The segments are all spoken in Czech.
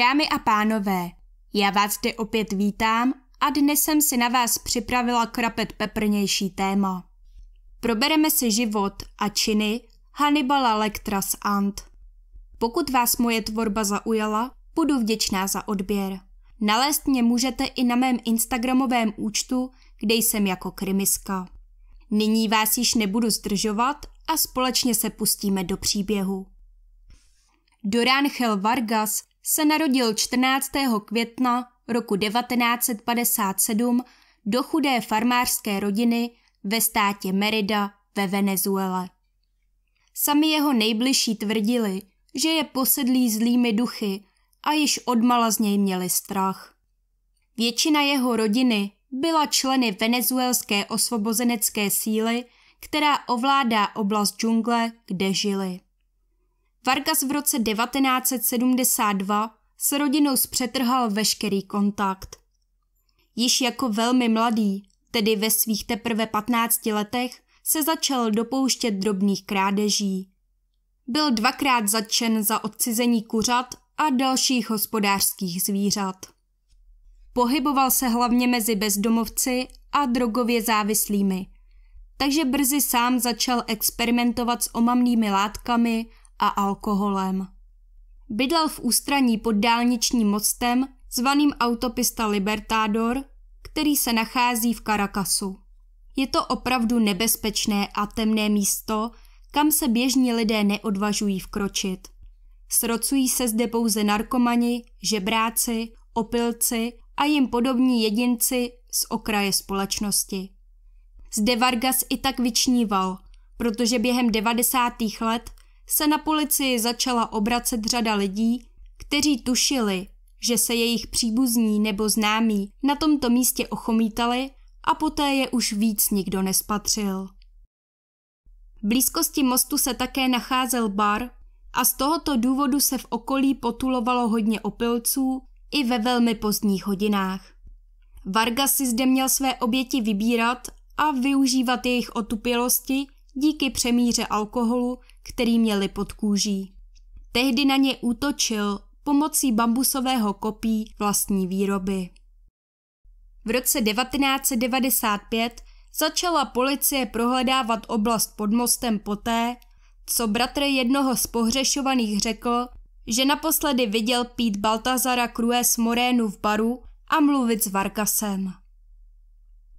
Dámy a pánové, já vás zde opět vítám a dnes jsem si na vás připravila krapet peprnější téma. Probereme si život a činy Hannibala Lectra z Ant. Pokud vás moje tvorba zaujala, budu vděčná za odběr. Nalézt mě můžete i na mém instagramovém účtu, kde jsem jako krymiska. Nyní vás již nebudu zdržovat a společně se pustíme do příběhu. Dorán Vargas se narodil 14. května roku 1957 do chudé farmářské rodiny ve státě Merida ve Venezuele. Sami jeho nejbližší tvrdili, že je posedlý zlými duchy a již odmala z něj měli strach. Většina jeho rodiny byla členy venezuelské osvobozenecké síly, která ovládá oblast džungle, kde žili. Vargas v roce 1972 s rodinou zpřetrhal veškerý kontakt. Již jako velmi mladý, tedy ve svých teprve 15 letech, se začal dopouštět drobných krádeží. Byl dvakrát zatčen za odcizení kuřat a dalších hospodářských zvířat. Pohyboval se hlavně mezi bezdomovci a drogově závislými, takže brzy sám začal experimentovat s omamnými látkami a alkoholem. Bydlel v ústraní pod dálničním mostem, zvaným autopista Libertador, který se nachází v Caracasu. Je to opravdu nebezpečné a temné místo, kam se běžní lidé neodvažují vkročit. Srocují se zde pouze narkomani, žebráci, opilci a jim podobní jedinci z okraje společnosti. Zde Vargas i tak vyčníval, protože během 90. let se na policii začala obracet řada lidí, kteří tušili, že se jejich příbuzní nebo známí na tomto místě ochomítali a poté je už víc nikdo nespatřil. V blízkosti mostu se také nacházel bar a z tohoto důvodu se v okolí potulovalo hodně opilců i ve velmi pozdních hodinách. Varga si zde měl své oběti vybírat a využívat jejich otupělosti díky přemíře alkoholu, který měli pod kůží. Tehdy na ně útočil pomocí bambusového kopí vlastní výroby. V roce 1995 začala policie prohledávat oblast pod mostem poté, co bratr jednoho z pohřešovaných řekl, že naposledy viděl pít Baltazara Crues Morénu v baru a mluvit s Varkasem.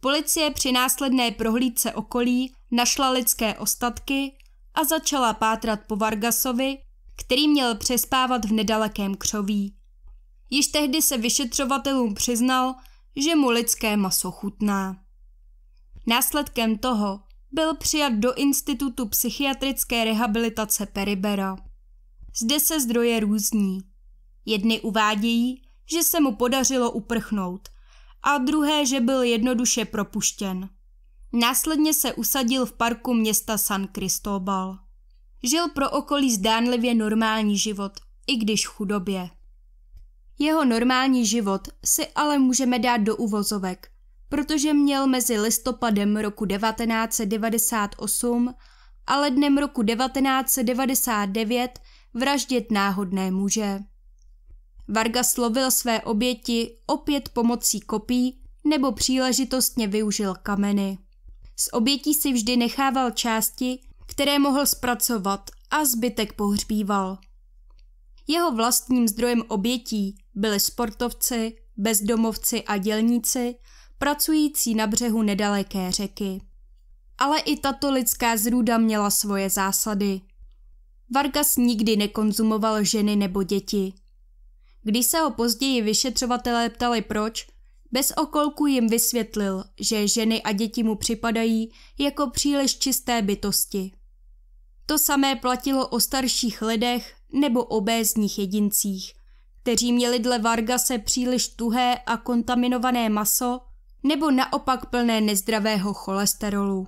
Policie při následné prohlídce okolí našla lidské ostatky a začala pátrat po Vargasovi, který měl přespávat v nedalekém křoví. Již tehdy se vyšetřovatelům přiznal, že mu lidské maso chutná. Následkem toho byl přijat do Institutu psychiatrické rehabilitace Peribera. Zde se zdroje různí. Jedny uvádějí, že se mu podařilo uprchnout a druhé, že byl jednoduše propuštěn. Následně se usadil v parku města San Cristobal. Žil pro okolí zdánlivě normální život, i když v chudobě. Jeho normální život si ale můžeme dát do uvozovek, protože měl mezi listopadem roku 1998 a lednem roku 1999 vraždit náhodné muže. Varga slovil své oběti opět pomocí kopí nebo příležitostně využil kameny. Z obětí si vždy nechával části, které mohl zpracovat a zbytek pohřbíval. Jeho vlastním zdrojem obětí byli sportovci, bezdomovci a dělníci, pracující na břehu nedaleké řeky. Ale i tato lidská zrůda měla svoje zásady. Vargas nikdy nekonzumoval ženy nebo děti. Když se ho později vyšetřovatelé ptali proč, bez okolku jim vysvětlil, že ženy a děti mu připadají jako příliš čisté bytosti. To samé platilo o starších lidech nebo obézních jedincích, kteří měli dle Vargase příliš tuhé a kontaminované maso nebo naopak plné nezdravého cholesterolu.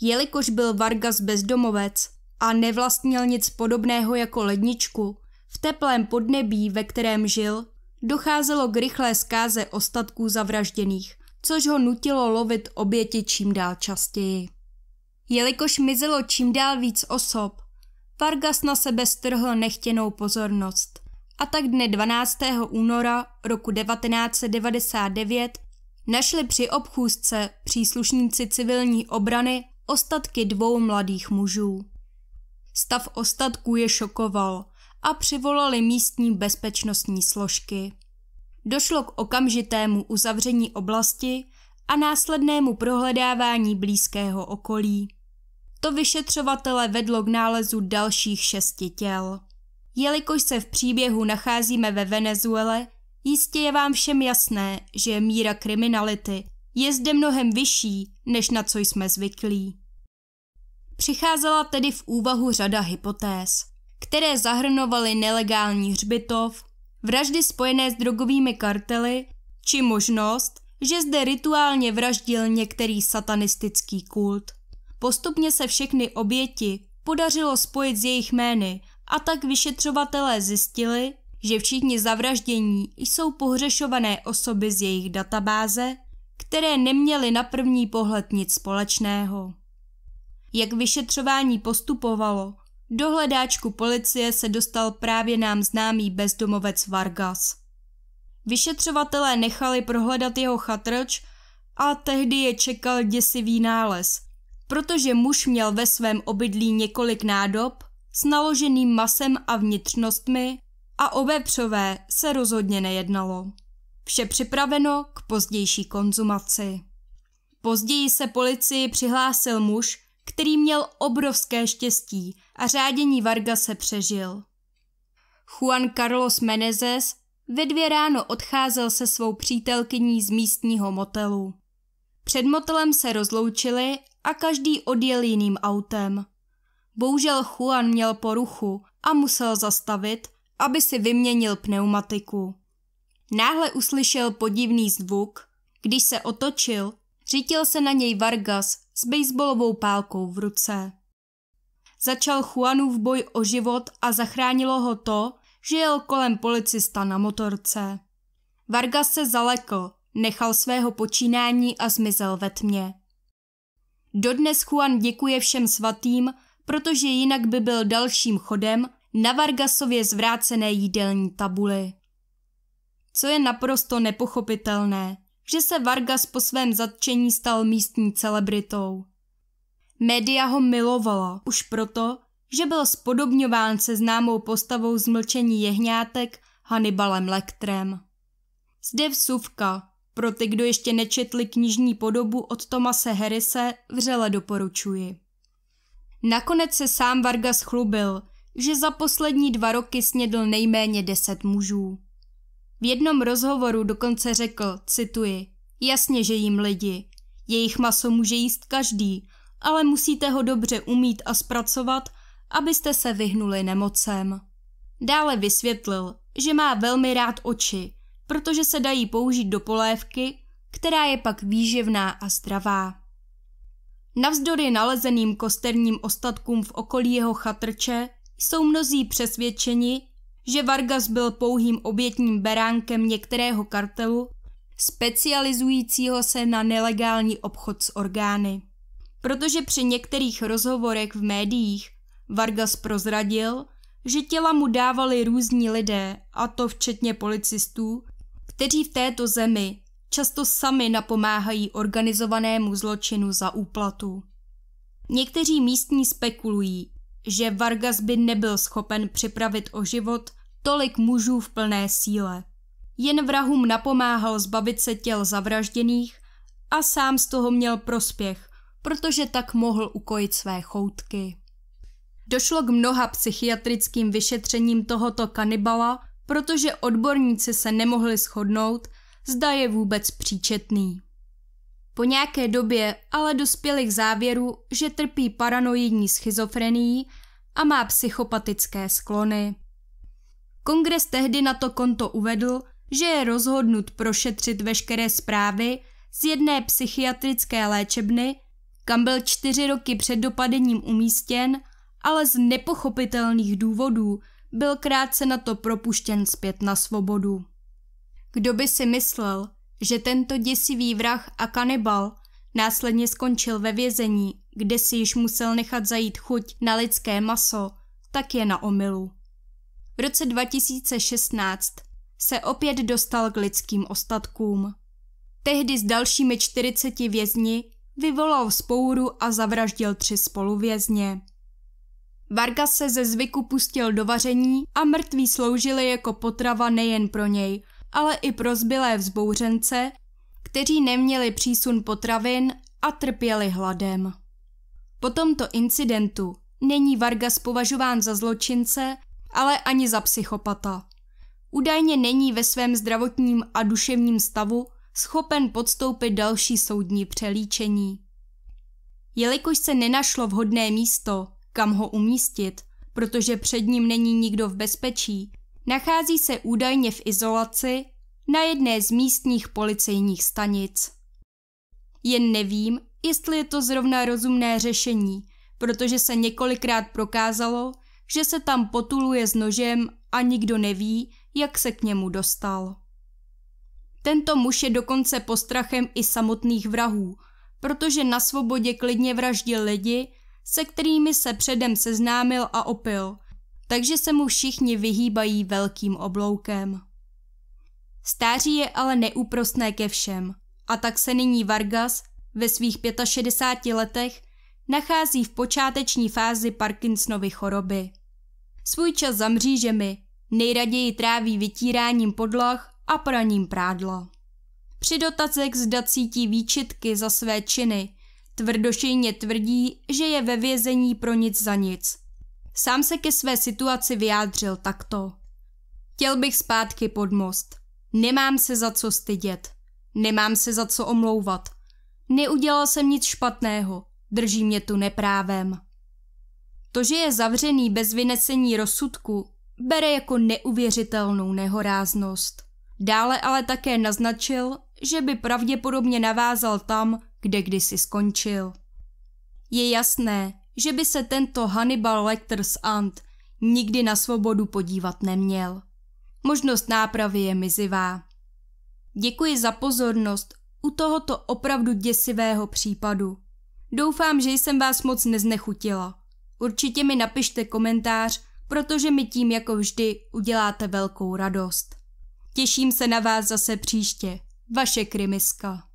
Jelikož byl Vargas bezdomovec a nevlastnil nic podobného jako ledničku, v teplém podnebí, ve kterém žil, docházelo k rychlé zkáze ostatků zavražděných, což ho nutilo lovit oběti čím dál častěji. Jelikož mizelo čím dál víc osob, Vargas na sebe strhl nechtěnou pozornost. A tak dne 12. února roku 1999 našli při obchůzce příslušníci civilní obrany ostatky dvou mladých mužů. Stav ostatků je šokoval a přivolali místní bezpečnostní složky. Došlo k okamžitému uzavření oblasti a následnému prohledávání blízkého okolí. To vyšetřovatele vedlo k nálezu dalších šesti těl. Jelikož se v příběhu nacházíme ve Venezuele, jistě je vám všem jasné, že míra kriminality je zde mnohem vyšší, než na co jsme zvyklí. Přicházela tedy v úvahu řada hypotéz které zahrnovaly nelegální hřbitov, vraždy spojené s drogovými kartely či možnost, že zde rituálně vraždil některý satanistický kult. Postupně se všechny oběti podařilo spojit s jejich jmény a tak vyšetřovatelé zjistili, že všichni zavraždění jsou pohřešované osoby z jejich databáze, které neměly na první pohled nic společného. Jak vyšetřování postupovalo, do hledáčku policie se dostal právě nám známý bezdomovec Vargas. Vyšetřovatelé nechali prohledat jeho chatrč a tehdy je čekal děsivý nález, protože muž měl ve svém obydlí několik nádob s naloženým masem a vnitřnostmi a o vepřové se rozhodně nejednalo. Vše připraveno k pozdější konzumaci. Později se policii přihlásil muž, který měl obrovské štěstí a řádění Varga se přežil. Juan Carlos Menezes ve dvě ráno odcházel se svou přítelkyní z místního motelu. Před motelem se rozloučili a každý odjel jiným autem. Bohužel Juan měl poruchu a musel zastavit, aby si vyměnil pneumatiku. Náhle uslyšel podivný zvuk, když se otočil, Řítil se na něj Vargas s baseballovou pálkou v ruce. Začal Juanův boj o život a zachránilo ho to, že jel kolem policista na motorce. Vargas se zalekl, nechal svého počínání a zmizel ve tmě. Dodnes Juan děkuje všem svatým, protože jinak by byl dalším chodem na Vargasově zvrácené jídelní tabuli. Co je naprosto nepochopitelné – že se Vargas po svém zatčení stal místní celebritou. Média ho milovala už proto, že byl spodobňován se známou postavou zmlčení jehňátek Hannibalem Lektrem. Zde vsuvka, pro ty, kdo ještě nečetli knižní podobu od Tomase Herise, vřele doporučuji. Nakonec se sám Vargas chlubil, že za poslední dva roky snědl nejméně deset mužů. V jednom rozhovoru dokonce řekl, cituji, jasně, že jim lidi. Jejich maso může jíst každý, ale musíte ho dobře umít a zpracovat, abyste se vyhnuli nemocem. Dále vysvětlil, že má velmi rád oči, protože se dají použít do polévky, která je pak výživná a zdravá. Navzdory nalezeným kosterním ostatkům v okolí jeho chatrče jsou mnozí přesvědčeni, že Vargas byl pouhým obětním beránkem některého kartelu, specializujícího se na nelegální obchod s orgány. Protože při některých rozhovorech v médiích Vargas prozradil, že těla mu dávali různí lidé, a to včetně policistů, kteří v této zemi často sami napomáhají organizovanému zločinu za úplatu. Někteří místní spekulují, že Vargas by nebyl schopen připravit o život tolik mužů v plné síle. Jen vrahům napomáhal zbavit se těl zavražděných a sám z toho měl prospěch, protože tak mohl ukojit své choutky. Došlo k mnoha psychiatrickým vyšetřením tohoto kanibala, protože odborníci se nemohli shodnout, zda je vůbec příčetný. Po nějaké době ale dospěli k závěru, že trpí paranoidní schizofrenií a má psychopatické sklony. Kongres tehdy na to konto uvedl, že je rozhodnut prošetřit veškeré zprávy z jedné psychiatrické léčebny, kam byl čtyři roky před dopadením umístěn, ale z nepochopitelných důvodů byl krátce na to propuštěn zpět na svobodu. Kdo by si myslel, že tento děsivý vrah a kanibal následně skončil ve vězení, kde si již musel nechat zajít chuť na lidské maso, tak je na omilu. V roce 2016 se opět dostal k lidským ostatkům. Tehdy s dalšími 40 vězni vyvolal spouru a zavraždil tři spoluvězně. Vargas se ze zvyku pustil do vaření a mrtví sloužili jako potrava nejen pro něj, ale i pro zbylé vzbouřence, kteří neměli přísun potravin a trpěli hladem. Po tomto incidentu není Vargas považován za zločince, ale ani za psychopata. Údajně není ve svém zdravotním a duševním stavu schopen podstoupit další soudní přelíčení. Jelikož se nenašlo vhodné místo, kam ho umístit, protože před ním není nikdo v bezpečí, Nachází se údajně v izolaci na jedné z místních policejních stanic. Jen nevím, jestli je to zrovna rozumné řešení, protože se několikrát prokázalo, že se tam potuluje s nožem a nikdo neví, jak se k němu dostal. Tento muž je dokonce postrachem i samotných vrahů, protože na svobodě klidně vraždil lidi, se kterými se předem seznámil a opil, takže se mu všichni vyhýbají velkým obloukem. Stáří je ale neúprostné ke všem a tak se nyní Vargas ve svých 65 letech nachází v počáteční fázi Parkinsonovy choroby. Svůj čas za mřížemi nejraději tráví vytíráním podlah a praním prádla. Při dotazech zda cítí výčitky za své činy, tvrdošejně tvrdí, že je ve vězení pro nic za nic – Sám se ke své situaci vyjádřil takto. Chtěl bych zpátky pod most. Nemám se za co stydět. Nemám se za co omlouvat. Neudělal jsem nic špatného. Drží mě tu neprávem. To, že je zavřený bez vynesení rozsudku, bere jako neuvěřitelnou nehoráznost. Dále ale také naznačil, že by pravděpodobně navázal tam, kde kdysi skončil. Je jasné, že by se tento Hannibal Lecter z Ant nikdy na svobodu podívat neměl. Možnost nápravy je mizivá. Děkuji za pozornost u tohoto opravdu děsivého případu. Doufám, že jsem vás moc neznechutila. Určitě mi napište komentář, protože mi tím jako vždy uděláte velkou radost. Těším se na vás zase příště. Vaše Krymiska.